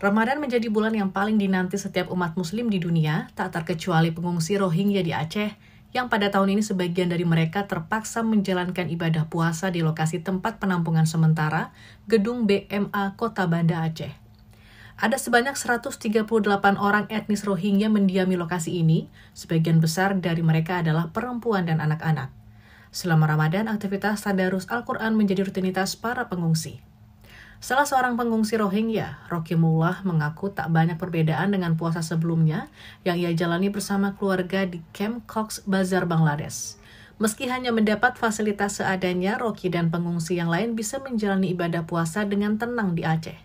Ramadan menjadi bulan yang paling dinanti setiap umat muslim di dunia, tak terkecuali pengungsi Rohingya di Aceh, yang pada tahun ini sebagian dari mereka terpaksa menjalankan ibadah puasa di lokasi tempat penampungan sementara, gedung BMA Kota Banda Aceh. Ada sebanyak 138 orang etnis Rohingya mendiami lokasi ini, sebagian besar dari mereka adalah perempuan dan anak-anak. Selama Ramadan, aktivitas tadarus Al-Quran menjadi rutinitas para pengungsi. Salah seorang pengungsi Rohingya, Rocky Mullah, mengaku tak banyak perbedaan dengan puasa sebelumnya yang ia jalani bersama keluarga di Camp Cox Bazar, Bangladesh. Meski hanya mendapat fasilitas seadanya, Rocky dan pengungsi yang lain bisa menjalani ibadah puasa dengan tenang di Aceh.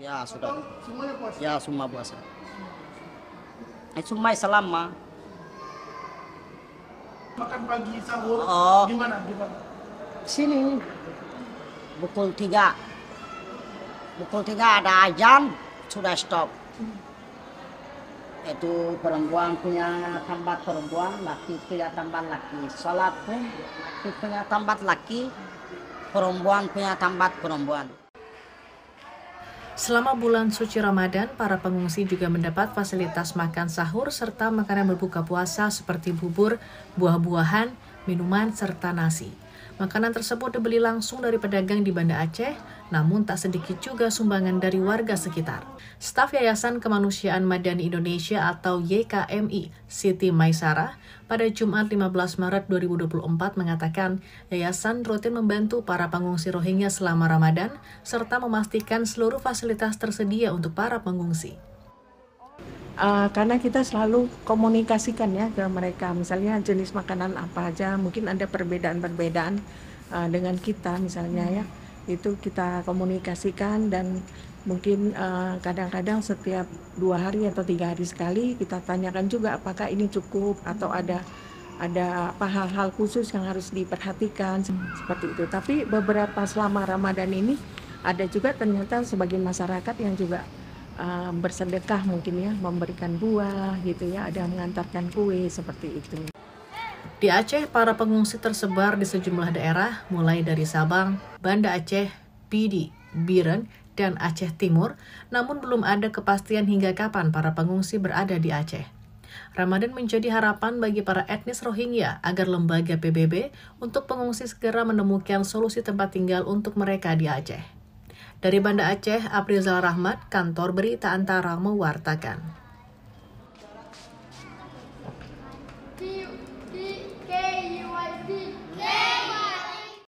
Ya, sudah. Ya, semua puasa. Eh, semua selama makan pagi sahur oh. gimana gimana sini pukul tiga pukul tiga ada azan sudah stop hmm. itu perempuan punya tempat perempuan laki punya tempat laki sholat pun eh, laki punya tempat laki perempuan punya tempat perempuan Selama bulan suci Ramadan, para pengungsi juga mendapat fasilitas makan sahur serta makanan berbuka puasa seperti bubur, buah-buahan, minuman, serta nasi. Makanan tersebut dibeli langsung dari pedagang di Banda Aceh, namun tak sedikit juga sumbangan dari warga sekitar. Staf Yayasan Kemanusiaan Madani Indonesia atau YKMI, Siti Maisara, pada Jumat 15 Maret 2024 mengatakan yayasan rutin membantu para pengungsi Rohingya selama Ramadan serta memastikan seluruh fasilitas tersedia untuk para pengungsi uh, karena kita selalu komunikasikan ya ke mereka misalnya jenis makanan apa aja mungkin ada perbedaan-perbedaan uh, dengan kita misalnya hmm. ya itu kita komunikasikan dan mungkin eh, kadang-kadang uh, setiap dua hari atau tiga hari sekali kita tanyakan juga apakah ini cukup atau ada ada apa hal-hal khusus yang harus diperhatikan seperti itu tapi beberapa selama Ramadan ini ada juga ternyata sebagian masyarakat yang juga Eh, bersedekah mungkin ya memberikan buah gitu ya ada mengantarkan kue seperti itu di Aceh, para pengungsi tersebar di sejumlah daerah, mulai dari Sabang, Banda Aceh, Pidi, Biren, dan Aceh Timur, namun belum ada kepastian hingga kapan para pengungsi berada di Aceh. Ramadan menjadi harapan bagi para etnis Rohingya agar lembaga PBB untuk pengungsi segera menemukan solusi tempat tinggal untuk mereka di Aceh. Dari Banda Aceh, Aprizal Rahmat, Kantor Berita Antara mewartakan.